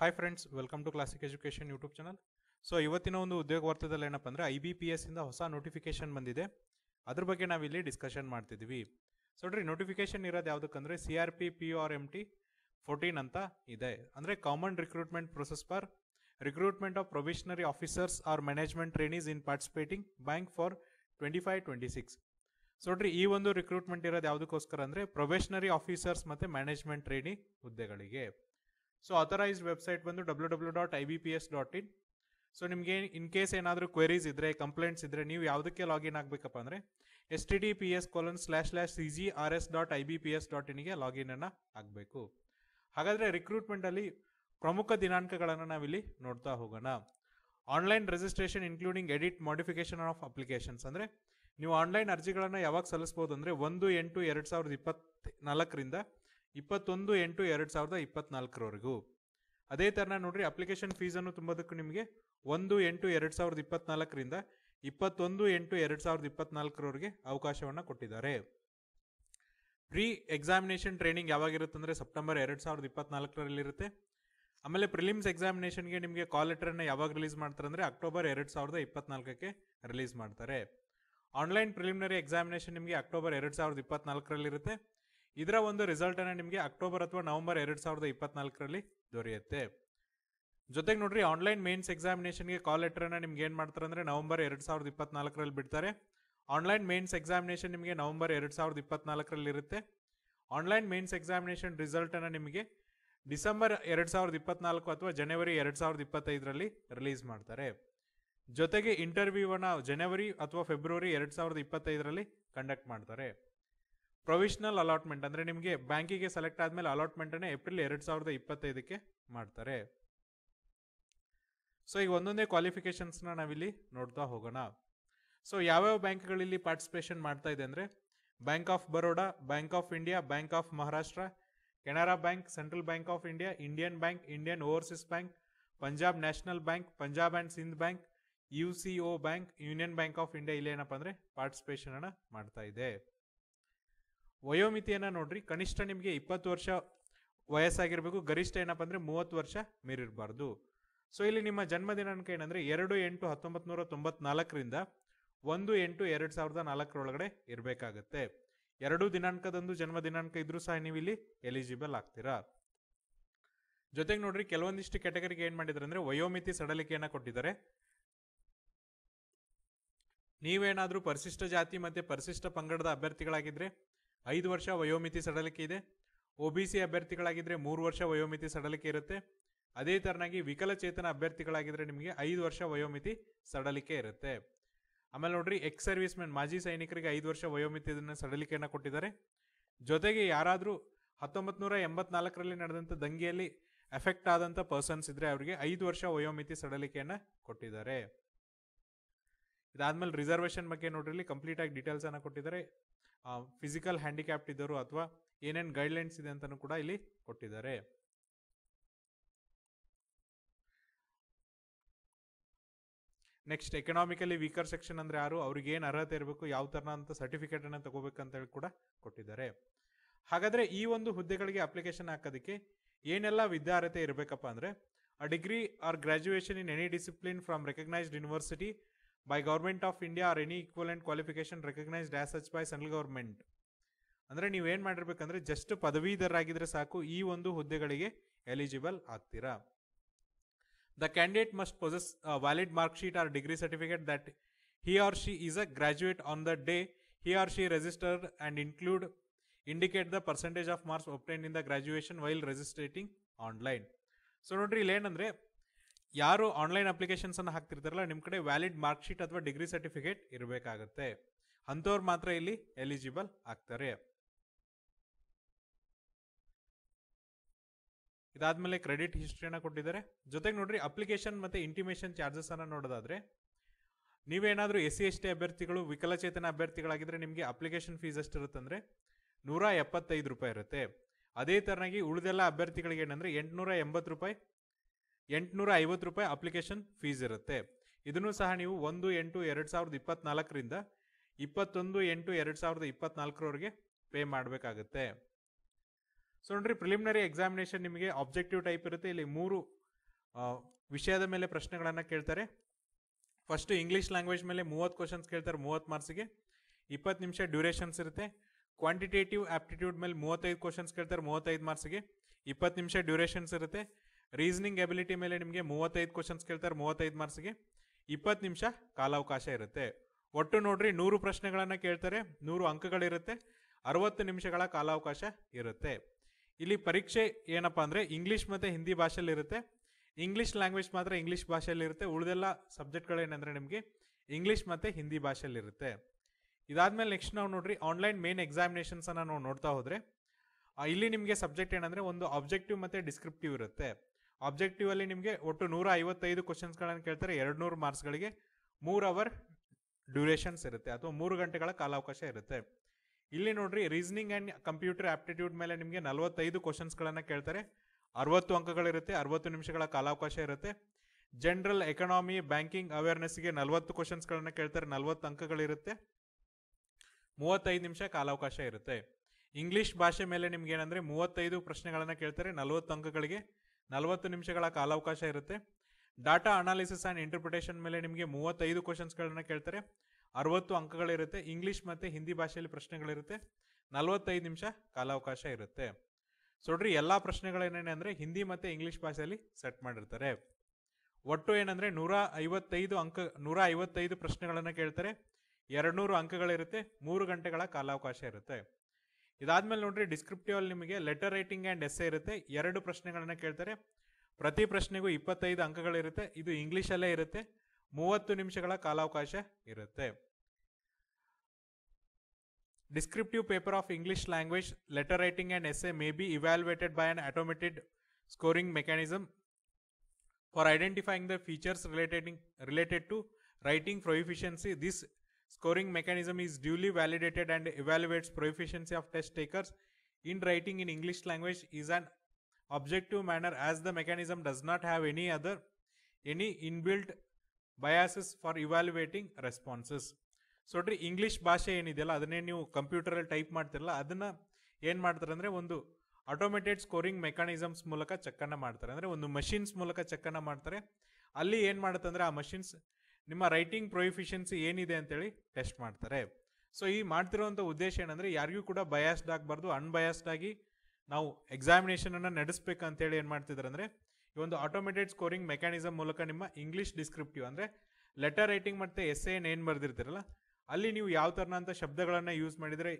Hi friends welcome to classic education YouTube channel so ಇವತ್ತಿನ ಒಂದು ಉದ್ಯೋಗ ವಾರ್ತದಲ್ಲಿ ಏನಪ್ಪ ಅಂದರೆ ಐ ಬಿ ಪಿ ಎಸ್ ಇಂದ ಹೊಸ ನೋಟಿಫಿಕೇಶನ್ ಬಂದಿದೆ ಅದ್ರ ಬಗ್ಗೆ ನಾವಿಲ್ಲಿ ಡಿಸ್ಕಷನ್ ಮಾಡ್ತಿದ್ವಿ ಸೊ ನೋಡ್ರಿ ನೋಟಿಫಿಕೇಶನ್ ಇರೋದು ಯಾವುದಕ್ಕಂದ್ರೆ C R P P R M T fourteen ಅಂತ ಇದೆ ಅಂದರೆ common recruitment process for recruitment of probationary officers or management trainees in participating bank for twenty five twenty six so ನೋಡ್ರಿ ಈ ಒಂದು ರಿಕ್ರೂಟ್ಮೆಂಟ್ ಇರೋದು ಯಾವುದಕ್ಕೋಸ್ಕರ ಅಂದರೆ ಪ್ರೊವಿಷನರಿ ಆಫೀಸರ್ಸ್ ಮತ್ತು ಮ್ಯಾನೇಜ್ಮೆಂಟ್ ಟ್ರೈನಿ ಹುದ್ದೆಗಳಿಗೆ ಸೊ ಅಥರೈಸ್ಡ್ ವೆಬ್ಸೈಟ್ ಬಂದು W W dot I B P S dot in so ನಿಮಗೆ ಇನ್ ಕೇಸ್ ಏನಾದರೂ ಕ್ವೆರೀಸ್ ಇದ್ದರೆ ಕಂಪ್ಲೇಂಟ್ಸ್ ಇದ್ದರೆ ನೀವು ಯಾವುದಕ್ಕೆ ಲಾಗಿನ್ ಆಗಬೇಕಪ್ಪ ಅಂದರೆ S T D P S colon slash slash C G R S dot I B P S dot ಇನ್ಗೆ ಅನ್ನು ಆಗಬೇಕು ಹಾಗಾದರೆ ರಿಕ್ರೂಟ್ಮೆಂಟಲ್ಲಿ ಪ್ರಮುಖ ದಿನಾಂಕಗಳನ್ನು ನಾವಿಲ್ಲಿ ನೋಡ್ತಾ ಹೋಗೋಣ online registration including edit modification of applications ಅಂದರೆ ನೀವು ಆನ್ಲೈನ್ ಅರ್ಜಿಗಳನ್ನು ಯಾವಾಗ ಸಲ್ಲಿಸ್ಬೋದು ಅಂದರೆ ಒಂದು ಎಂಟು ಎರಡು ಸಾವಿರದ ಇಪ್ಪತ್ತ್ ನಾಲ್ಕರಿಂದ ಇಪ್ಪತ್ತೊಂದು ಎಂಟು ಎರಡು ಸಾವಿರದ ಇಪ್ಪತ್ನಾಲ್ಕರವರೆಗೂ ಅದೇ ಥರನ ನೋಡಿರಿ ಅಪ್ಲಿಕೇಶನ್ ಫೀಸನ್ನು ತುಂಬೋದಕ್ಕೂ ನಿಮಗೆ ಒಂದು ಎಂಟು ಎರಡು ಸಾವಿರದ ಇಪ್ಪತ್ತ್ನಾಲ್ಕರಿಂದ ಇಪ್ಪತ್ತೊಂದು ಎಂಟು ಎರಡು ಸಾವಿರದ ಇಪ್ಪತ್ನಾಲ್ಕರವರೆಗೆ ಅವಕಾಶವನ್ನು ಕೊಟ್ಟಿದ್ದಾರೆ ಪ್ರೀ ಎಕ್ಸಾಮಿನೇಷನ್ ಟ್ರೈನಿಂಗ್ ಯಾವಾಗಿರುತ್ತೆ ಅಂದರೆ ಸೆಪ್ಟೆಂಬರ್ ಎರಡು ಸಾವಿರದ ಇಪ್ಪತ್ತ್ನಾಲ್ಕರಲ್ಲಿರುತ್ತೆ ಆಮೇಲೆ ಪ್ರಿಲಿಮ್ಸ್ ಎಕ್ಸಾಮಿನೇಷನ್ಗೆ ನಿಮಗೆ ಕಾಲ್ ಲೆಟರನ್ನು ಯಾವಾಗ ರಿಲೀಸ್ ಮಾಡ್ತಾರೆ ಅಂದರೆ ಅಕ್ಟೋಬರ್ ಎರಡು ಸಾವಿರದ ಇಪ್ಪತ್ತ್ನಾಲ್ಕಕ್ಕೆ ರಿಲೀಸ್ ಮಾಡ್ತಾರೆ ಆನ್ಲೈನ್ ಪ್ರಿಲಿಮಿನರಿ ಎಕ್ಸಾಮಿನೇಷನ್ ನಿಮಗೆ ಅಕ್ಟೋಬರ್ ಎರಡು ಸಾವಿರದ ಇಪ್ಪತ್ನಾಲ್ಕರಲ್ಲಿರುತ್ತೆ ಇದರ ಒಂದು ರಿಸಲ್ಟ್ ಅನ್ನ ನಿಮಗೆ ಅಕ್ಟೋಬರ್ ಅಥವಾ ನವೆಂಬರ್ ಎರಡ್ ಸಾವಿರದ ಇಪ್ಪತ್ನಾಲ್ಕರಲ್ಲಿ ದೊರೆಯುತ್ತೆ ಜೊತೆಗೆ ನೋಡ್ರಿ ಆನ್ಲೈನ್ ಮೇನ್ಸ್ ಎಕ್ಸಾಮಿನೇಷನ್ಗೆ ಕಾಲ್ ಲೆಟರ್ ಅನ್ನ ನಿಮ್ಗೆ ಏನ್ ಮಾಡ್ತಾರೆ ಅಂದ್ರೆ ನವೆಂಬರ್ ಎರಡ್ ಸಾವಿರದ ಇಪ್ಪತ್ನಾಲ್ಕರಲ್ಲಿ ಬಿಡ್ತಾರೆ ಆನ್ಲೈನ್ ಮೇನ್ಸ್ ಎಕ್ಸಾಮಿನೇಷನ್ ನಿಮಗೆ ನವೆಂಬರ್ ಎರಡ್ ಸಾವಿರದ ಇಪ್ಪತ್ನಾಲ್ಕರಲ್ಲಿ ಇರುತ್ತೆ ಆನ್ಲೈನ್ ಮೇನ್ಸ್ ಎಕ್ಸಾಮಿನೇಷನ್ ರಿಸಲ್ಟ್ ಅನ್ನ ನಿಮಗೆ ಡಿಸೆಂಬರ್ ಎರಡ್ ಸಾವಿರದ ಇಪ್ಪತ್ನಾಲ್ಕು ಅಥವಾ ಜನವರಿ ಎರಡ್ ಸಾವಿರದ ಇಪ್ಪತ್ತೈದರಲ್ಲಿ ರಿಲೀಸ್ ಮಾಡ್ತಾರೆ ಜೊತೆಗೆ ಇಂಟರ್ವ್ಯೂವನ್ನು ಜನವರಿ ಅಥವಾ ಫೆಬ್ರವರಿ ಎರಡು ಸಾವಿರದ ಇಪ್ಪತ್ತೈದರಲ್ಲಿ ಕಂಡಕ್ಟ್ ಮಾಡ್ತಾರೆ ಪ್ರೊವಿಷನಲ್ ಅಲಾಟ್ಮೆಂಟ್ ಅಂದರೆ ನಿಮಗೆ ಬ್ಯಾಂಕಿಗೆ ಸೆಲೆಕ್ಟ್ ಆದಮೇಲೆ ಅಲಾಟ್ಮೆಂಟನ್ನು ಏಪ್ರಿಲ್ ಎರಡು ಸಾವಿರದ ಇಪ್ಪತ್ತೈದಕ್ಕೆ ಮಾಡ್ತಾರೆ ಸೊ ಈಗ ಒಂದೊಂದೇ ಕ್ವಾಲಿಫಿಕೇಷನ್ಸ್ನ ನಾವಿಲ್ಲಿ ನೋಡ್ತಾ ಹೋಗೋಣ ಸೊ ಯಾವ್ಯಾವ ಬ್ಯಾಂಕ್ಗಳಲ್ಲಿ ಪಾರ್ಟಿಸಿಪೇಷನ್ ಮಾಡ್ತಾ ಇದೆ ಅಂದರೆ bank of Baroda bank of India bank of Maharashtra Canara bank central bank of India Indian bank Indian overseas bank Punjab national bank Punjab and Sindh bank U C O bank union bank of India ಇಲ್ಲಿ ಅಂದರೆ ಪಾರ್ಟಿಸಿಪೇಷನನ್ನು ಮಾಡ್ತಾ ಇದೆ ವಯೋಮಿತಿಯನ್ನು ನೋಡ್ರಿ ಕನಿಷ್ಠ ನಿಮಗೆ ಇಪ್ಪತ್ತು ವರ್ಷ ವಯಸ್ಸಾಗಿರಬೇಕು ಗರಿಷ್ಠ ಏನಪ್ಪ ಅಂದರೆ ಮೂವತ್ತು ವರ್ಷ ಮೀರಿರಬಾರ್ದು ಸೊ ಇಲ್ಲಿ ನಿಮ್ಮ ಜನ್ಮದಿನಾಂಕ ಏನಂದರೆ ಎರಡು ಎಂಟು ಹತ್ತೊಂಬತ್ತು ನೂರ ತೊಂಬತ್ನಾಲ್ಕರಿಂದ ಒಂದು ಎಂಟು ಎರಡು ಸಾವಿರದ ನಾಲ್ಕರೊಳಗಡೆ ಇರಬೇಕಾಗತ್ತೆ ಎರಡು ದಿನಾಂಕದಂದು ಜನ್ಮ ದಿನಾಂಕ ಇದ್ರೂ ಸಹ ನೀವು ಇಲ್ಲಿ ಎಲಿಜಿಬಲ್ ಆಗ್ತೀರಾ ಜೊತೆಗೆ ನೋಡ್ರಿ ಕೆಲವೊಂದಿಷ್ಟು ಕ್ಯಾಟಗರಿಗೆ ಏನ್ ಮಾಡಿದ್ದಾರೆ ಅಂದ್ರೆ ವಯೋಮಿತಿ ಸಡಲಿಕೆಯನ್ನ ಕೊಟ್ಟಿದ್ದಾರೆ ನೀವೇನಾದ್ರೂ ಪರಿಶಿಷ್ಟ ಜಾತಿ ಮತ್ತೆ ಪರಿಶಿಷ್ಟ ಪಂಗಡದ ಅಭ್ಯರ್ಥಿಗಳಾಗಿದ್ರೆ ಐದು ವರ್ಷ ವಯೋಮಿತಿ ಸಡಲಿಕೆ ಇದೆ ಒ ಬಿ ಸಿ ಅಭ್ಯರ್ಥಿಗಳಾಗಿದ್ದರೆ ಮೂರು ವರ್ಷ ವಯೋಮಿತಿ ಸಡಲಿಕೆ ಇರುತ್ತೆ ಅದೇ ತರನಾಗಿ ವಿಕಲಚೇತನ ಅಭ್ಯರ್ಥಿಗಳಾಗಿದ್ದರೆ ನಿಮಗೆ ಐದು ವರ್ಷ ವಯೋಮಿತಿ ಸಡಲಿಕೆ ಇರುತ್ತೆ ಆಮೇಲೆ ನೋಡ್ರಿ ಎಕ್ಸ್ ಸರ್ವಿಸ್ ಮ್ಯಾನ್ ಮಾಜಿ ಸೈನಿಕರಿಗೆ ಐದು ವರ್ಷ ವಯೋಮಿತಿಯನ್ನು ಸಡಲಿಕೆಯನ್ನು ಕೊಟ್ಟಿದ್ದಾರೆ ಜೊತೆಗೆ ಯಾರಾದರೂ ಹತ್ತೊಂಬತ್ತು ನೂರ ಎಂಬತ್ನಾಲ್ಕರಲ್ಲಿ ನಡೆದಂಥ ದಂಗೆಯಲ್ಲಿ ಎಫೆಕ್ಟ್ ಆದಂಥ ಪರ್ಸನ್ಸ್ ಇದ್ದರೆ ಅವರಿಗೆ ಐದು ವರ್ಷ ವಯೋಮಿತಿ ಸಡಲಿಕೆಯನ್ನು ಕೊಟ್ಟಿದ್ದಾರೆ ಇದಾದ್ಮೇಲೆ ರಿಸರ್ವೇಷನ್ ಬಗ್ಗೆ ನೋಡ್ರಿ ಕಂಪ್ಲೀಟ್ ಆಗಿ ಡೀಟೇಲ್ಸ್ ಕೊಟ್ಟಿದ್ದಾರೆ ಫಿಸಿಕಲ್ ಹ್ಯಾಂಡಿಕ್ಯಾಪ್ಟ್ ಇದ್ದರು ಅಥವಾ ಏನೇನು ಗೈಡ್ಲೈನ್ಸ್ ಇದೆ ಅಂತಲೂ ಕೂಡ ಇಲ್ಲಿ ಕೊಟ್ಟಿದ್ದಾರೆ ನೆಕ್ಸ್ಟ್ ಎಕನಾಮಿಕಲಿ ವೀಕರ್ ಸೆಕ್ಷನ್ ಅಂದ್ರೆ ಯಾರು ಅವ್ರಿಗೆ ಏನು ಅರ್ಹತೆ ಇರಬೇಕು ಯಾವ ತರ ಅಂತ ಸರ್ಟಿಫಿಕೇಟ್ ಅನ್ನ ತಗೋಬೇಕಂತ ಹೇಳಿ ಕೂಡ ಕೊಟ್ಟಿದ್ದಾರೆ ಹಾಗಾದ್ರೆ ಈ ಒಂದು ಹುದ್ದೆಗಳಿಗೆ ಅಪ್ಲಿಕೇಶನ್ ಹಾಕೋದಕ್ಕೆ ಏನೆಲ್ಲ ವಿದ್ಯಾರ್ಹತೆ ಇರಬೇಕಪ್ಪ ಅಂದ್ರೆ a degree or graduation in any discipline from recognised university by government of India or any equivalent qualification recognized as such by central government ಅಂದರೆ ನೀವೇನು ಮಾಡಿರ್ಬೇಕಂದ್ರೆ ಜಸ್ಟ್ ಪದವೀಧರಾಗಿದ್ರೆ ಸಾಕು ಈ ಒಂದು ಹುದ್ದೆಗಳಿಗೆ ಎಲಿಜಿಬಲ್ ಆಗ್ತೀರಾ the candidate must possess valid mark sheet or degree certificate that he or she is a graduate on the day he or she registered and include indicate the percentage of marks obtain in the graduation while registering online so ನೋಡ್ರಿ ಇಲ್ಲೇನಂದ್ರೆ ಯಾರು online applications ಅನ್ನು ಹಾಕ್ತಿರ್ತಾರಲ್ಲ ನಿಮ್ಮ ಕಡೆ valid mark sheet ಅಥವಾ degree certificate ಇರಬೇಕಾಗತ್ತೆ ಅಂಥವ್ರು ಮಾತ್ರ ಇಲ್ಲಿ ಎಲಿಜಿಬಲ್ ಆಗ್ತಾರೆ ಇದಾದ್ಮೇಲೆ ಕ್ರೆಡಿಟ್ ಹಿಸ್ಟ್ರಿಯನ್ನು ಕೊಟ್ಟಿದ್ದಾರೆ ಜೊತೆಗೆ ನೋಡ್ರಿ ಅಪ್ಲಿಕೇಶನ್ ಮತ್ತೆ ಇಂಟಿಮೇಷನ್ ಚಾರ್ಜಸ್ ಅನ್ನು ನೋಡೋದಾದ್ರೆ ನೀವೇನಾದರೂ ಎಸ್ ಸಿ ಎಸ್ ಟಿ ಅಭ್ಯರ್ಥಿಗಳು ವಿಕಲಚೇತನ ಅಭ್ಯರ್ಥಿಗಳಾಗಿದ್ರೆ ನಿಮಗೆ ಅಪ್ಲಿಕೇಶನ್ ಫೀಸ್ ಎಷ್ಟು ಅಂದ್ರೆ ನೂರ ಎಪ್ಪತ್ತೈದು ರೂಪಾಯಿ ಇರುತ್ತೆ ಅದೇ ಥರನಾಗಿ ಉಳಿದೆಲ್ಲ ಅಭ್ಯರ್ಥಿಗಳಿಗೆ ಏನಂದರೆ ಎಂಟುನೂರ ಎಂಬತ್ತು ರೂಪಾಯಿ ಎಂಟುನೂರ ಐವತ್ತು ರೂಪಾಯಿ ಅಪ್ಲಿಕೇಶನ್ ಫೀಸ್ ಇರುತ್ತೆ ಇದನ್ನು ಸಹ ನೀವು ಒಂದು ಎಂಟು ಎರಡು ಸಾವಿರದ ಇಪ್ಪತ್ನಾಲ್ಕರಿಂದ ಇಪ್ಪತ್ತೊಂದು ಎಂಟು ಎರಡು ಸಾವಿರದ ಇಪ್ಪತ್ತ್ನಾಲ್ಕರವರೆಗೆ ಪೇ ಮಾಡಬೇಕಾಗುತ್ತೆ ಸೊ ನೋಡ್ರಿ ಪ್ರಿಲಿಮಿನರಿ ಎಕ್ಸಾಮಿನೇಷನ್ ನಿಮಗೆ ಆಬ್ಜೆಕ್ಟಿವ್ ಟೈಪ್ ಇರುತ್ತೆ ಇಲ್ಲಿ ಮೂರು ವಿಷಯದ ಮೇಲೆ ಪ್ರಶ್ನೆಗಳನ್ನು ಕೇಳ್ತಾರೆ ಫಸ್ಟು ಇಂಗ್ಲೀಷ್ ಲ್ಯಾಂಗ್ವೇಜ್ ಮೇಲೆ ಮೂವತ್ತು ಕ್ವಶನ್ಸ್ ಕೇಳ್ತಾರೆ ಮೂವತ್ತು ಮಾರ್ಕ್ಸಿಗೆ ಇಪ್ಪತ್ತು ನಿಮಿಷ ಡ್ಯೂರೇಷನ್ಸ್ ಇರುತ್ತೆ ಕ್ವಾಂಟಿಟೇಟಿವ್ ಆಪ್ಟಿಟ್ಯೂಡ್ ಮೇಲೆ ಮೂವತ್ತೈದು ಕ್ವಶನ್ಸ್ ಕೇಳ್ತಾರೆ ಮೂವತ್ತೈದು ಮಾರ್ಕ್ಸಿಗೆ ಇಪ್ಪತ್ತು ನಿಮಿಷ ಡ್ಯೂರೇಷನ್ಸ್ ಇರುತ್ತೆ ರೀಸನಿಂಗ್ ಎಬಿಲಿಟಿ ಮೇಲೆ ನಿಮಗೆ ಮೂವತ್ತೈದು ಕ್ವಶನ್ಸ್ ಕೇಳ್ತಾರೆ ಮೂವತ್ತೈದು ಮಾರ್ಕ್ಸ್ಗೆ ಇಪ್ಪತ್ತು ನಿಮಿಷ ಕಾಲಾವಕಾಶ ಇರುತ್ತೆ ಒಟ್ಟು ನೋಡ್ರಿ ನೂರು ಪ್ರಶ್ನೆಗಳನ್ನು ಕೇಳ್ತಾರೆ ನೂರು ಅಂಕಗಳಿರುತ್ತೆ ಅರವತ್ತು ನಿಮಿಷಗಳ ಕಾಲಾವಕಾಶ ಇರುತ್ತೆ ಇಲ್ಲಿ ಪರೀಕ್ಷೆ ಏನಪ್ಪ ಅಂದರೆ ಇಂಗ್ಲೀಷ್ ಮತ್ತು ಹಿಂದಿ ಭಾಷೆಯಲ್ಲಿರುತ್ತೆ ಇಂಗ್ಲೀಷ್ ಲ್ಯಾಂಗ್ವೇಜ್ ಮಾತ್ರ ಇಂಗ್ಲೀಷ್ ಭಾಷೆಯಲ್ಲಿರುತ್ತೆ ಉಳಿದೆಲ್ಲ ಸಬ್ಜೆಕ್ಟ್ಗಳೇನೆಂದರೆ ನಿಮಗೆ ಇಂಗ್ಲೀಷ್ ಮತ್ತು ಹಿಂದಿ ಭಾಷೆಯಲ್ಲಿರುತ್ತೆ ಇದಾದಮೇಲೆ ನೆಕ್ಸ್ಟ್ ನಾವು ನೋಡ್ರಿ ಆನ್ಲೈನ್ ಮೇನ್ ಎಕ್ಸಾಮಿನೇಷನ್ಸನ್ನು ನಾವು ನೋಡ್ತಾ ಹೋದರೆ ಇಲ್ಲಿ ನಿಮಗೆ ಸಬ್ಜೆಕ್ಟ್ ಏನಂದರೆ ಒಂದು ಆಬ್ಜೆಕ್ಟಿವ್ ಮತ್ತು ಡಿಸ್ಕ್ರಿಪ್ಟಿವ್ ಇರುತ್ತೆ ಆಬ್ಜೆಕ್ಟಿವ್ ಅಲ್ಲಿ ನಿಮಗೆ ಒಟ್ಟು ನೂರ ಐವತ್ತೈದು ಗಳನ್ನು ಕೇಳ್ತಾರೆ ಎರಡು ನೂರು ಗಳಿಗೆ ಮೂರು ಅವರ್ ಡ್ಯೂರೇಷನ್ಸ್ ಇರುತ್ತೆ ಅಥವಾ ಮೂರು ಗಂಟೆಗಳ ಕಾಲಾವಕಾಶ ಇರುತ್ತೆ ಇಲ್ಲಿ ನೋಡ್ರಿ ರೀಸನಿಂಗ್ ಆ್ಯಂಡ್ ಕಂಪ್ಯೂಟರ್ ಆಪ್ಟಿಟ್ಯೂಡ್ ಮೇಲೆ ನಿಮಗೆ ನಲವತ್ತೈದು ಗಳನ್ನ ಕೇಳ್ತಾರೆ ಅರವತ್ತು ಅಂಕಗಳಿರುತ್ತೆ ಅರವತ್ತು ನಿಮಿಷಗಳ ಕಾಲಾವಕಾಶ ಇರುತ್ತೆ ಜನರಲ್ ಎಕನಾಮಿ ಬ್ಯಾಂಕಿಂಗ್ ಅವೇರ್ನೆಸ್ಗೆ ನಲವತ್ತು ಗಳನ್ನ ಕೇಳ್ತಾರೆ ನಲವತ್ತು ಅಂಕಗಳಿರುತ್ತೆ ಮೂವತ್ತೈದು ನಿಮಿಷ ಕಾಲಾವಕಾಶ ಇರುತ್ತೆ ಇಂಗ್ಲಿಷ್ ಭಾಷೆ ಮೇಲೆ ನಿಮ್ಗೆ ಏನಂದ್ರೆ ಮೂವತ್ತೈದು ಪ್ರಶ್ನೆಗಳನ್ನು ಕೇಳ್ತಾರೆ ನಲವತ್ತು ಅಂಕಗಳಿಗೆ ನಲವತ್ತು ನಿಮಿಷಗಳ ಕಾಲಾವಕಾಶ ಇರುತ್ತೆ ಡಾಟಾ ಅನಾಲಿಸಿಸ್ ಆ್ಯಂಡ್ ಇಂಟರ್ಪ್ರಿಟೇಷನ್ ಮೇಲೆ ನಿಮಗೆ ಮೂವತ್ತೈದು ಕ್ವಶನ್ಸ್ಗಳನ್ನು ಕೇಳ್ತಾರೆ ಅರವತ್ತು ಅಂಕಗಳಿರುತ್ತೆ ಇಂಗ್ಲೀಷ್ ಮತ್ತು ಹಿಂದಿ ಭಾಷೆಯಲ್ಲಿ ಪ್ರಶ್ನೆಗಳಿರುತ್ತೆ ನಲವತ್ತೈದು ನಿಮಿಷ ಕಾಲಾವಕಾಶ ಇರುತ್ತೆ ಸೊಡ್ರಿ ಎಲ್ಲ ಪ್ರಶ್ನೆಗಳೇನೇನೆ ಅಂದರೆ ಹಿಂದಿ ಮತ್ತು ಇಂಗ್ಲೀಷ್ ಭಾಷೆಯಲ್ಲಿ ಸೆಟ್ ಮಾಡಿರ್ತಾರೆ ಒಟ್ಟು ಏನಂದರೆ ನೂರ ಐವತ್ತೈದು ಅಂಕ ನೂರ ಐವತ್ತೈದು ಪ್ರಶ್ನೆಗಳನ್ನು ಕೇಳ್ತಾರೆ ಎರಡು ನೂರು ಅಂಕಗಳಿರುತ್ತೆ ಮೂರು ಗಂಟೆಗಳ ಕಾಲಾವಕಾಶ ಇರುತ್ತೆ ಇದಾದ್ಮೇಲೆ ನೋಡ್ರಿ ಡಿಸ್ಕ್ರಿಪ್ಟಿವ್ ಅಲ್ಲಿ ನಿಮಗೆ ಲೆಟರ್ ರೈಟಿಂಗ್ ಆ್ಯಂಡ್ ಎಸ್ಸೆ ಇರುತ್ತೆ ಎರಡು ಪ್ರಶ್ನೆಗಳನ್ನ ಕೇಳ್ತಾರೆ ಪ್ರತಿ ಪ್ರಶ್ನೆಗೂ ಇಪ್ಪತ್ತೈದು ಅಂಕಗಳಿರುತ್ತೆ ಇದು ಅಲ್ಲೇ ಇರುತ್ತೆ ಮೂವತ್ತು ನಿಮಿಷಗಳ ಕಾಲಾವಕಾಶ ಇರುತ್ತೆ descriptive paper of English language letter writing and essay may be evaluated by an automated scoring mechanism for identifying the features relating related to writing proficiency this scoring mechanism is duly validated and evaluates proficiency of test takers in writing in English language is an objective manner as the mechanism does not have any other any inbuilt biases for evaluating responses. So English bhasha any the other new computer type martilla Adana Yen Martranre one do automated scoring mechanisms Mulaka Chakana Martha and the machines Mulaka Chakana Martha Ali Yen Martha machines ನಿಮ್ಮ writing proficiency ಏನಿದೆ ಅಂತೇಳಿ test ಮಾಡ್ತಾರೆ so ಈ ಮಾಡ್ತಿರುವಂಥ ಉದ್ದೇಶ ಏನಂದರೆ ಯಾರಿಗೂ ಕೂಡ biased ಆಗಬಾರ್ದು ಅನ್ಬಯಾಸ್ಡ್ ಆಗಿ ನಾವು ಎಕ್ಸಾಮಿನೇಷನನ್ನು ಅಂತೇಳಿ ಏನು ಮಾಡ್ತಿದ್ದಾರೆ ಅಂದರೆ ಈ ಒಂದು ಆಟೋಮೆಟೆಡ್ ಸ್ಕೋರಿಂಗ್ ಮೆಕ್ಯಾನಿಸಮ್ ಮೂಲಕ ನಿಮ್ಮ ಇಂಗ್ಲೀಷ್ ಡಿಸ್ಕ್ರಿಪ್ಟಿವ್ ಅಂದರೆ ಲೆಟರ್ ರೈಟಿಂಗ್ ಮತ್ತು ಎಸ್ ಏನು ಏನು ಬರೆದಿರ್ತೀರಲ್ಲ ಅಲ್ಲಿ ನೀವು ಯಾವ ಥರನಂಥ ಶಬ್ದಗಳನ್ನು ಯೂಸ್ ಮಾಡಿದರೆ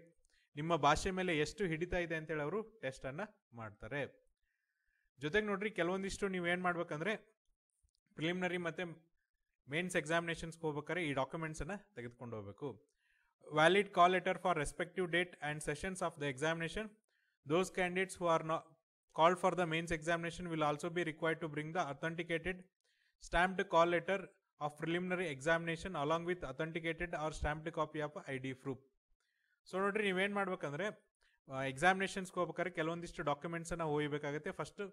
ನಿಮ್ಮ ಭಾಷೆ ಮೇಲೆ ಎಷ್ಟು ಹಿಡಿತಾ ಇದೆ ಅಂತೇಳಿ ಅವರು ಟೆಸ್ಟನ್ನು ಮಾಡ್ತಾರೆ ಜೊತೆಗೆ ನೋಡಿರಿ ಕೆಲವೊಂದಿಷ್ಟು ನೀವು ಏನು ಮಾಡ್ಬೇಕಂದ್ರೆ ಪ್ರಿಲಿಮಿನರಿ ಮತ್ತು मेन्स एक्सामेशन डाक्युमेंट तक valid call letter for respective date and session of the examination those candidates who are call for the mains examination will also be required to bring the authenticated stamped call letter of preliminary examination along with authenticated और stamped copy of ID proof so नोड्री examination होलिस्ट document होते first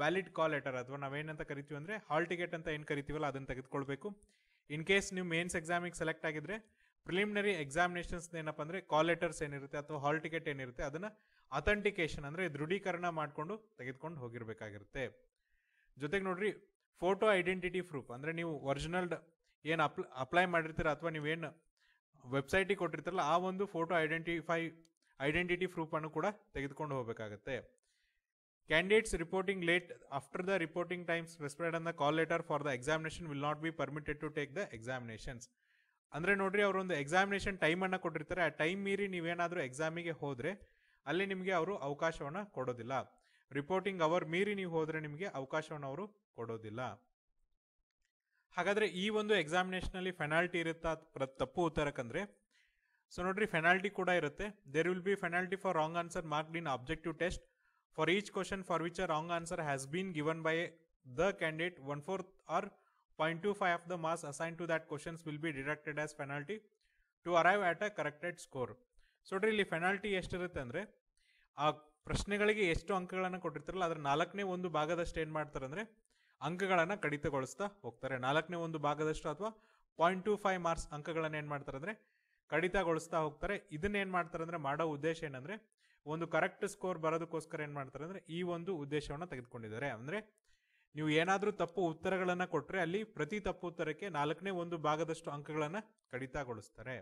valid ಕಾಲ್ letter ಅಥವಾ ನಾವೇನಂತ ಕರಿತೀವಿ ಅಂದರೆ hall ticket ಅಂತ ಏನು ಕರಿತೀವಲ್ಲ ಅದನ್ನು ತೆಗೆದುಕೊಳ್ಬೇಕು ಇನ್ ಕೇಸ್ ನೀವು ಮೇನ್ಸ್ ಎಕ್ಸಾಮಿಗೆ ಸೆಲೆಕ್ಟ್ ಆಗಿದ್ರೆ ಪ್ರಿಲಿಮಿನರಿ ಎಕ್ಸಾಮಿನೇಷನ್ಸ್ ಏನಪ್ಪ ಅಂದರೆ ಕಾಲ್ ಲೆಟರ್ಸ್ ಏನಿರುತ್ತೆ ಅಥವಾ ಹಾಲ್ ಟಿಕೆಟ್ ಏನಿರುತ್ತೆ ಅದನ್ನು ಅಥೆಂಟಿಕೇಶನ್ ಅಂದರೆ ದೃಢೀಕರಣ ಮಾಡಿಕೊಂಡು ತೆಗೆದುಕೊಂಡು ಹೋಗಿರಬೇಕಾಗಿರುತ್ತೆ ಜೊತೆಗೆ ನೋಡ್ರಿ ಫೋಟೋ ಐಡೆಂಟಿಟಿ ಪ್ರೂಫ್ ಅಂದರೆ ನೀವು ಒರ್ಜಿನಲ್ಡ್ ಏನು ಅಪ್ ಅಪ್ಲೈ ಮಾಡಿರ್ತೀರ ಅಥವಾ ನೀವೇನು ವೆಬ್ಸೈಟಿಗೆ ಕೊಟ್ಟಿರ್ತಾರಲ್ಲ ಆ ಒಂದು ಫೋಟೋ ಐಡೆಂಟಿಫೈ ಐಡೆಂಟಿಟಿ ಪ್ರೂಫನ್ನು ಕೂಡ ತೆಗೆದುಕೊಂಡು ಹೋಗಬೇಕಾಗತ್ತೆ candidates reporting late after the reporting time specified on the call letter for the examination be not be permitted to take the examinations ಅಂದರೆ ನೋಡ್ರಿ ಅವರೊಂದು ಎಕ್ಸಾಮಿನೇಷನ್ ಟೈಮನ್ನು ಕೊಟ್ಟಿರ್ತಾರೆ ಆ ಟೈಮ್ ಮೀರಿ ನೀವೇನಾದರೂ ಎಕ್ಸಾಮಿಗೆ ಹೋದರೆ ಅಲ್ಲಿ ನಿಮಗೆ ಅವರು ಅವಕಾಶವನ್ನು ಕೊಡೋದಿಲ್ಲ ರಿಪೋರ್ಟಿಂಗ್ ಅವರ್ ಮೀರಿ ನೀವು ಹೋದರೆ ನಿಮಗೆ ಅವಕಾಶವನ್ನು ಅವರು ಕೊಡೋದಿಲ್ಲ ಹಾಗಾದರೆ ಈ ಒಂದು ಎಕ್ಸಾಮಿನೇಷನಲ್ಲಿ ಫೆನಾಲ್ಟಿ ಇರುತ್ತಾ ತಪ್ಪು ಉತ್ತರಕ್ಕಂದರೆ ಸೊ ನೋಡ್ರಿ ಫೆನಾಲ್ಟಿ ಕೂಡ ಇರುತ್ತೆ there will be penalty for wrong answer marked in objective test For each question for which a wrong been given by the by one candidate, one fourth or 0.25 of the marks assigned to that questions will be deducted as penalty to arrive at a corrected score. So ನೋಡ್ರಿ ಇಲ್ಲಿ penalty ಎಷ್ಟಿರುತ್ತೆ ಅಂದರೆ ಆ ಪ್ರಶ್ನೆಗಳಿಗೆ ಎಷ್ಟು ಅಂಕಗಳನ್ನು ಕೊಟ್ಟಿರ್ತಾರಲ್ಲ ಅದರ ನಾಲ್ಕನೇ ಒಂದು ಭಾಗದಷ್ಟು ಏನು ಮಾಡ್ತಾರೆ ಅಂದರೆ ಅಂಕಗಳನ್ನು ಕಡಿತಗೊಳಿಸ್ತಾ ಹೋಗ್ತಾರೆ ನಾಲ್ಕನೇ ಒಂದು ಭಾಗದಷ್ಟು ಅಥವಾ ಪಾಯಿಂಟ್ ಟು ಫೈವ್ ಮಾರ್ಕ್ಸ್ ಅಂಕಗಳನ್ನು ಏನು ಮಾಡ್ತಾರೆ ಅಂದರೆ ಕಡಿತಗೊಳಿಸ್ತಾ ಹೋಗ್ತಾರೆ ಇದನ್ನ ಏನು ಮಾಡ್ತಾರೆ ಅಂದರೆ ಮಾಡೋ ಉದ್ದೇಶ ಏನಂದರೆ ಒಂದು ಕರೆಕ್ಟ್ ಸ್ಕೋರ್ ಬರೋದಕ್ಕೋಸ್ಕರ ಏನು ಮಾಡ್ತಾರೆ ಅಂದರೆ ಈ ಒಂದು ಉದ್ದೇಶವನ್ನು ತೆಗೆದುಕೊಂಡಿದ್ದಾರೆ ಅಂದರೆ ನೀವು ಏನಾದರೂ ತಪ್ಪು ಉತ್ತರಗಳನ್ನು ಕೊಟ್ಟರೆ ಅಲ್ಲಿ ಪ್ರತಿ ತಪ್ಪು ಉತ್ತರಕ್ಕೆ ನಾಲ್ಕನೇ ಒಂದು ಭಾಗದಷ್ಟು ಅಂಕಗಳನ್ನು ಕಡಿತಗೊಳಿಸ್ತಾರೆ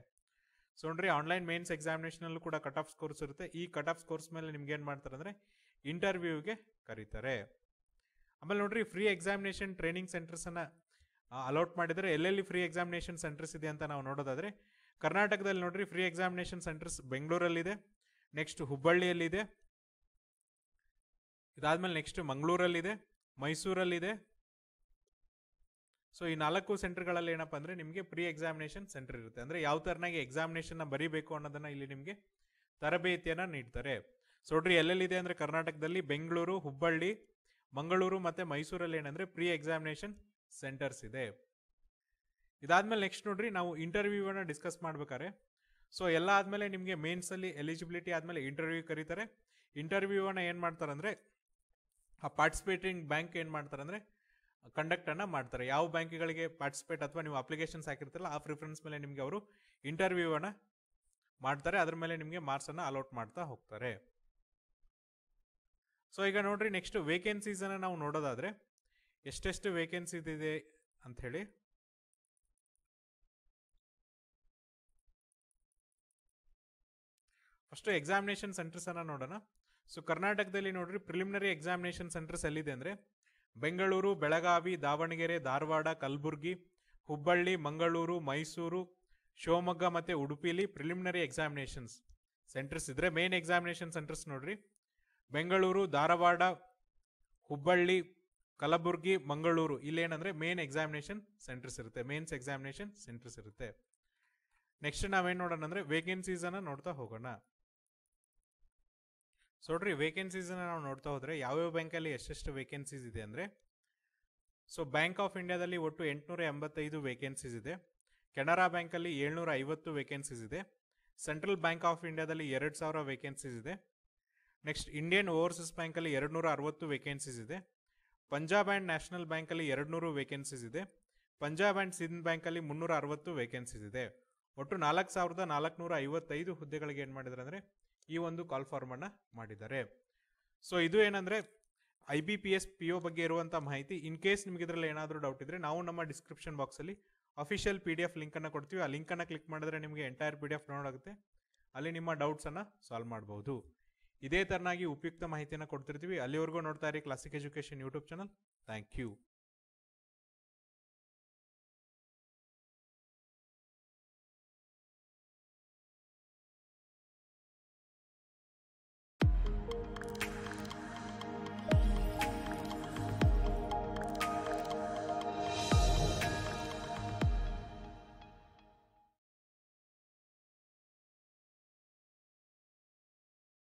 ಸೊ ನೋಡ್ರಿ ಆನ್ಲೈನ್ ಮೇನ್ಸ್ ಎಕ್ಸಾಮಿನೇಷನಲ್ಲೂ ಕೂಡ ಕಟ್ ಆಫ್ ಸ್ಕೋರ್ಸ್ ಇರುತ್ತೆ ಈ ಕಟ್ ಆಫ್ ಸ್ಕೋರ್ಸ್ ಮೇಲೆ ನಿಮ್ಗೆ ಏನು ಮಾಡ್ತಾರೆ ಅಂದರೆ ಇಂಟರ್ವ್ಯೂಗೆ ಕರೀತಾರೆ ಆಮೇಲೆ ನೋಡ್ರಿ ಫ್ರೀ ಎಕ್ಸಾಮಿನೇಷನ್ ಟ್ರೈನಿಂಗ್ ಸೆಂಟರ್ಸನ್ನು ಅಲೌಟ್ ಮಾಡಿದರೆ ಎಲ್ಲೆಲ್ಲಿ ಫ್ರೀ ಎಕ್ಸಾಮಿನೇಷನ್ ಸೆಂಟರ್ಸ್ ಇದೆ ಅಂತ ನಾವು ನೋಡೋದಾದರೆ ಕರ್ನಾಟಕದಲ್ಲಿ ನೋಡ್ರಿ ಫ್ರೀ ಎಕ್ಸಾಮಿನೇಷನ್ ಸೆಂಟರ್ಸ್ ಬೆಂಗಳೂರಲ್ಲಿದೆ ನೆಕ್ಸ್ಟ್ ಹುಬ್ಬಳ್ಳಿಯಲ್ಲಿದೆ ಇದಾದ್ಮೇಲೆ ನೆಕ್ಸ್ಟ್ ಮಂಗಳೂರಲ್ಲಿದೆ ಮೈಸೂರಲ್ಲಿದೆ ಸೊ ಈ ನಾಲ್ಕು ಸೆಂಟರ್ಗಳಲ್ಲಿ ಏನಪ್ಪ ಅಂದರೆ ನಿಮಗೆ ಪ್ರೀ ಎಕ್ಸಾಮಿನೇಷನ್ ಸೆಂಟರ್ ಇರುತ್ತೆ ಅಂದರೆ ಯಾವ ಥರನಾಗಿ ಎಕ್ಸಾಮಿನೇಷನ್ನ ಬರೀಬೇಕು ಅನ್ನೋದನ್ನು ಇಲ್ಲಿ ನಿಮಗೆ ತರಬೇತಿಯನ್ನು ನೀಡ್ತಾರೆ ಸೊ ನೋಡ್ರಿ ಎಲ್ಲೆಲ್ಲಿದೆ ಅಂದರೆ ಕರ್ನಾಟಕದಲ್ಲಿ ಬೆಂಗಳೂರು ಹುಬ್ಬಳ್ಳಿ ಮಂಗಳೂರು ಮತ್ತು ಮೈಸೂರಲ್ಲಿ ಏನಂದರೆ ಪ್ರೀ ಎಕ್ಸಾಮಿನೇಷನ್ ಸೆಂಟರ್ಸ್ ಇದೆ ಇದಾದ್ಮೇಲೆ ನೆಕ್ಸ್ಟ್ ನೋಡ್ರಿ ನಾವು ಇಂಟರ್ವ್ಯೂವನ್ನು ಡಿಸ್ಕಸ್ ಮಾಡ್ಬೇಕಾರೆ ಸೊ ಎಲ್ಲ ಆದಮೇಲೆ ನಿಮಗೆ ಮೇನ್ಸಲ್ಲಿ ಎಲಿಜಿಬಿಲಿಟಿ ಆದಮೇಲೆ ಇಂಟರ್ವ್ಯೂ ಕರೀತಾರೆ ಇಂಟರ್ವ್ಯೂವನ್ನು ಏನು ಮಾಡ್ತಾರೆ ಅಂದರೆ ಆ ಪಾರ್ಟಿಸಿಪೇಟಿಂಗ್ ಬ್ಯಾಂಕ್ ಏನು ಮಾಡ್ತಾರೆ ಅಂದರೆ ಕಂಡಕ್ಟನ್ನು ಮಾಡ್ತಾರೆ ಯಾವ ಬ್ಯಾಂಕ್ಗಳಿಗೆ ಪಾರ್ಟಿಸಿಪೇಟ್ ಅಥವಾ ನೀವು ಅಪ್ಲಿಕೇಶನ್ಸ್ ಹಾಕಿರ್ತಾರಲ್ಲ ಆ ಪ್ರಿಫರೆನ್ಸ್ ಮೇಲೆ ನಿಮಗೆ ಅವರು ಇಂಟರ್ವ್ಯೂವನ್ನು ಮಾಡ್ತಾರೆ ಅದ್ರ ಮೇಲೆ ನಿಮಗೆ ಮಾರ್ಕ್ಸನ್ನು ಅಲೌಟ್ ಮಾಡ್ತಾ ಹೋಗ್ತಾರೆ ಸೊ ಈಗ ನೋಡ್ರಿ ನೆಕ್ಸ್ಟ್ ವೇಕೆನ್ಸೀಸನ್ನು ನಾವು ನೋಡೋದಾದರೆ ಎಷ್ಟೆಷ್ಟು ವೇಕೆನ್ಸಿದಿದೆ ಅಂಥೇಳಿ ಫಸ್ಟು ಎಕ್ಸಾಮಿನೇಷನ್ ಸೆಂಟರ್ಸನ್ನು ನೋಡೋಣ ಸೊ ಕರ್ನಾಟಕದಲ್ಲಿ ನೋಡ್ರಿ ಪ್ರಿಲಿಮಿನರಿ ಎಕ್ಸಾಮಿನೇಷನ್ ಸೆಂಟರ್ಸ್ ಎಲ್ಲಿದೆ ಅಂದರೆ ಬೆಂಗಳೂರು ಬೆಳಗಾವಿ ದಾವಣಗೆರೆ ಧಾರವಾಡ ಕಲಬುರ್ಗಿ ಹುಬ್ಬಳ್ಳಿ ಮಂಗಳೂರು ಮೈಸೂರು ಶಿವಮೊಗ್ಗ ಮತ್ತು ಉಡುಪಿಲಿ ಪ್ರಿಲಿಮಿನರಿ ಎಕ್ಸಾಮಿನೇಷನ್ಸ್ ಸೆಂಟರ್ಸ್ ಇದ್ರೆ ಮೇನ್ ಎಕ್ಸಾಮಿನೇಷನ್ ಸೆಂಟರ್ಸ್ ನೋಡ್ರಿ ಬೆಂಗಳೂರು ಧಾರವಾಡ ಹುಬ್ಬಳ್ಳಿ ಕಲಬುರ್ಗಿ ಮಂಗಳೂರು ಇಲ್ಲೇನಂದರೆ ಮೇನ್ ಎಕ್ಸಾಮಿನೇಷನ್ ಸೆಂಟರ್ಸ್ ಇರುತ್ತೆ ಮೇನ್ಸ್ ಎಕ್ಸಾಮಿನೇಷನ್ ಸೆಂಟರ್ಸ್ ಇರುತ್ತೆ ನೆಕ್ಸ್ಟ್ ನಾವೇನು ನೋಡೋಣ ಅಂದರೆ ವೇಕೆನ್ಸೀಸನ್ನು ನೋಡ್ತಾ ಹೋಗೋಣ ಸೊ ನೋಡ್ರಿ ನಾವು ನೋಡ್ತಾ ಹೋದರೆ ಯಾವ್ಯಾವ ಬ್ಯಾಂಕಲ್ಲಿ ಎಷ್ಟೆಷ್ಟು ವೇಕೆನ್ಸೀಸ್ ಇದೆ ಅಂದರೆ ಸೊ ಬ್ಯಾಂಕ್ ಆಫ್ ಇಂಡಿಯಾದಲ್ಲಿ ಒಟ್ಟು ಎಂಟುನೂರ ಎಂಬತ್ತೈದು ವೇಕೆನ್ಸೀಸ್ ಇದೆ ಕೆನರಾ ಬ್ಯಾಂಕಲ್ಲಿ ಏಳ್ನೂರ ಐವತ್ತು ವೇಕೆನ್ಸೀಸ್ ಇದೆ ಸೆಂಟ್ರಲ್ ಬ್ಯಾಂಕ್ ಆಫ್ ಇಂಡಿಯಾದಲ್ಲಿ ಎರಡು ಸಾವಿರ ವೇಕೆನ್ಸೀಸ್ ಇದೆ ನೆಕ್ಸ್ಟ್ ಇಂಡಿಯನ್ ಓವರ್ಸೀಸ್ ಬ್ಯಾಂಕಲ್ಲಿ ಎರಡು ನೂರ ಅರವತ್ತು ವೇಕೆನ್ಸೀಸ್ ಇದೆ ಪಂಜಾಬ್ ಆ್ಯಂಡ್ ನ್ಯಾಷನಲ್ ಬ್ಯಾಂಕಲ್ಲಿ ಎರಡು ನೂರು ವೇಕೆನ್ಸೀಸ್ ಇದೆ ಪಂಜಾಬ್ ಆ್ಯಂಡ್ ಸಿಂಧ್ ಬ್ಯಾಂಕಲ್ಲಿ ಮುನ್ನೂರ ಅರವತ್ತು ವೇಕೆನ್ಸೀಸ್ ಇದೆ ಒಟ್ಟು ನಾಲ್ಕು ಸಾವಿರದ ನಾಲ್ಕುನೂರ ಐವತ್ತೈದು ಹುದ್ದೆಗಳಿಗೆ ಏನು ಮಾಡಿದ್ರೆ ಅಂದರೆ ಈ ಒಂದು ಕಾಲ್ ಫಾರ್ಮ್ ಅನ್ನ ಮಾಡಿದ್ದಾರೆ ಸೊ ಇದು ಏನಂದ್ರೆ I B P S P O ಬಗ್ಗೆ ಇರುವಂತ ಮಾಹಿತಿ ಇನ್ ಕೇಸ್ ನಿಮ್ಗೆ ಇದರಲ್ಲಿ ಏನಾದರೂ ಡೌಟ್ ಇದ್ರೆ ನಾವು ನಮ್ಮ ಡಿಸ್ಕ್ರಿಪ್ಷನ್ ಬಾಕ್ಸ್ ಅಲ್ಲಿ official P D F link ಅನ್ನ ಕೊಡ್ತೀವಿ ಆ ಲಿಂಕ್ ಅನ್ನ ಕ್ಲಿಕ್ ಮಾಡಿದ್ರೆ ನಿಮಗೆ entire P D F download ಆಗುತ್ತೆ ಅಲ್ಲಿ ನಿಮ್ಮ ಡೌಟ್ಸ್ ಅನ್ನ ಸಾಲ್ವ್ ಮಾಡಬಹುದು ಇದೇ ತರನಾಗಿ ಉಪಯುಕ್ತ ಮಾಹಿತಿಯನ್ನು ಕೊಡ್ತಿರ್ತೀವಿ ಅಲ್ಲಿವರೆಗೂ ನೋಡ್ತಾ ಇರಿ classic education YouTube channel thank you